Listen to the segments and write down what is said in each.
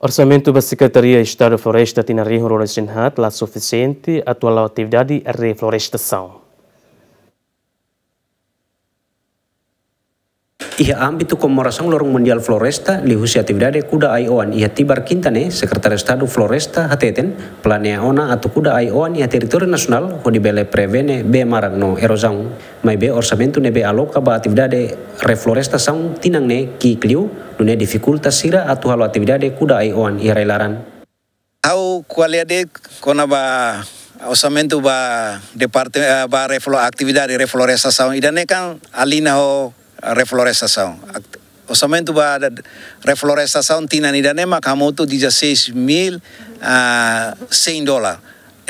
Orçamento da Secretaria de Estado da Floresta tem na Rio Rural lá suficiente atual atividade de reflorestação. Ia ambil ambito commoração lorong mundial floresta li tiba kuda aioan tiba kinta ne sekretaris tadu floresta hateten planea ona atau kuda aioan ia teritori nasional ho bele prevene be marak no erosang. mai be orsamentu ne be aloka ba refloresta sang tinang ne ki kliu dunia difikulta sira atu halo atividade kuda aioan ia relaran au kualia de kona ba departe ba ba reflo refloresta sang idane kan alina ho a reflorestação. o Orçamento para reflorestação tinha em Iranema, Camuto, 16 mil uh, ah, 100 dólares.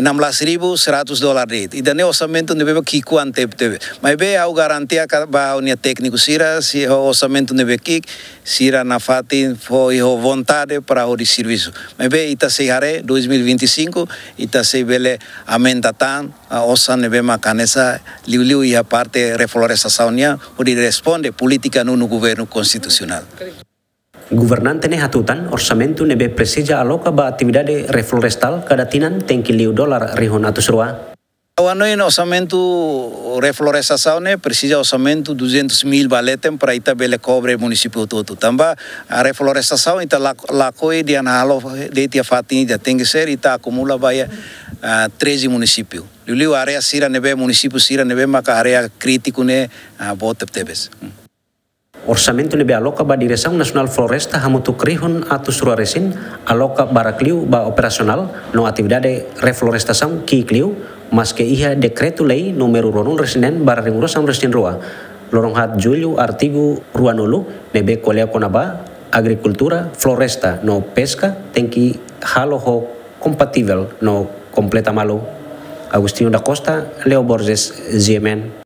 16.100 dolar dit. Ida ne osamento ne beba kiku antep tebe. Mai be au garantia ka ba unia tekniku sira si ho osamento ne bekik sira na fati ho ho vontade para ho di serviço. Mai be ita se hare 2025 ita se bele amendatan a osa ne be makanesa liu liu ia parte reflorestação nia ho di responde política no governo konstitusional. Governante ne hatutan orçamento nebe precisa aloka ba atividade reflorestal cada tinan tenkilio dólar rihonatus rua. Ano em orçamento reflorestação né precisa orçamento 200 mil baletem para Itabele cobre município todo. Tamba a reflorestação então lá lá coi de analo de tia fatini já tem que ser ita acumula baia uh, 13 município. Lulu área sira nebe município sira nebe maca área crítico né uh, bote tebes. Orsamento nebe aloka ba direção nasional floresta hamutu krihun atu sura resin barakliu barakliu ba operasional no atividade reflorestação ki kliu mas ke iha dekretu lei numero ronun resinen bara ringurosan resin rua lorong hat julio artigo ruanulu nebe kolea konaba agricultura floresta no pesca tenki haloho kompatibel no completa malu Agustino da Costa, Leo Borges, Ziemen.